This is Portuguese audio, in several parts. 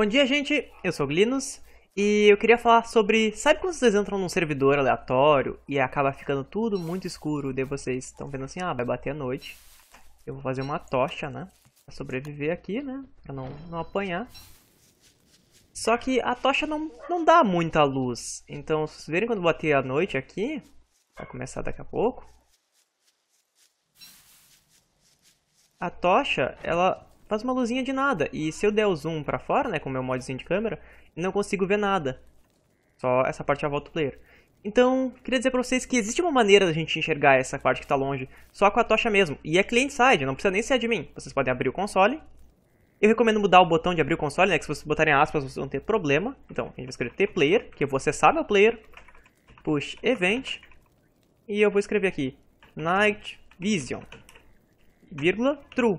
Bom dia, gente. Eu sou o Glinus e eu queria falar sobre. Sabe quando vocês entram num servidor aleatório e acaba ficando tudo muito escuro? De vocês estão vendo assim: ah, vai bater a noite. Eu vou fazer uma tocha, né? Pra sobreviver aqui, né? Pra não, não apanhar. Só que a tocha não, não dá muita luz. Então, se vocês verem quando bater a noite aqui, vai começar daqui a pouco. A tocha, ela faz uma luzinha de nada. E se eu der o zoom pra fora, né, com o meu modzinho de câmera, não consigo ver nada. Só essa parte à volta do player. Então, queria dizer pra vocês que existe uma maneira da gente enxergar essa parte que tá longe, só com a tocha mesmo. E é client-side, não precisa nem ser admin. Vocês podem abrir o console. Eu recomendo mudar o botão de abrir o console, né, que se vocês botarem aspas vocês vão ter problema. Então, a gente vai escrever player, que eu vou acessar meu é player. Push event. E eu vou escrever aqui, night vision, vírgula, true.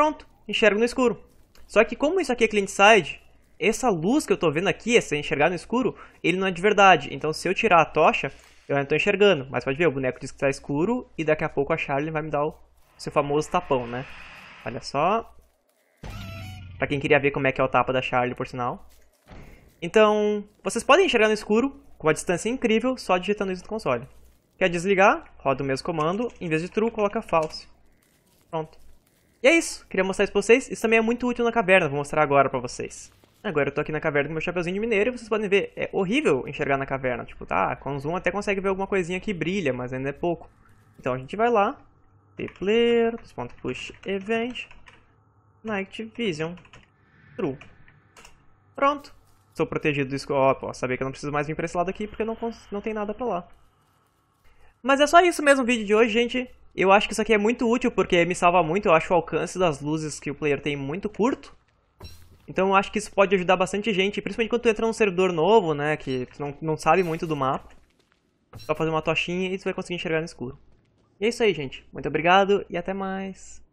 Pronto, enxergo no escuro. Só que como isso aqui é client-side, essa luz que eu estou vendo aqui, essa enxergar no escuro, ele não é de verdade. Então se eu tirar a tocha, eu não estou enxergando. Mas pode ver, o boneco diz que está escuro e daqui a pouco a Charlie vai me dar o seu famoso tapão, né? Olha só. Pra quem queria ver como é que é o tapa da Charlie, por sinal. Então, vocês podem enxergar no escuro, com uma distância incrível, só digitando isso no console. Quer desligar? Roda o mesmo comando, em vez de true, coloca false. Pronto. E é isso, queria mostrar isso pra vocês. Isso também é muito útil na caverna, vou mostrar agora pra vocês. Agora eu tô aqui na caverna com meu chapeuzinho de mineiro e vocês podem ver, é horrível enxergar na caverna. Tipo, tá, com zoom até consegue ver alguma coisinha que brilha, mas ainda é pouco. Então a gente vai lá, player, ponto push event, night vision, true. Pronto. Estou protegido do scope, ó, sabia que eu não preciso mais vir pra esse lado aqui porque não, não tem nada pra lá. Mas é só isso mesmo o vídeo de hoje, gente. Eu acho que isso aqui é muito útil porque me salva muito, eu acho o alcance das luzes que o player tem muito curto. Então eu acho que isso pode ajudar bastante gente, principalmente quando tu entra num servidor novo, né, que não, não sabe muito do mapa. Só fazer uma tochinha e tu vai conseguir enxergar no escuro. E é isso aí, gente. Muito obrigado e até mais.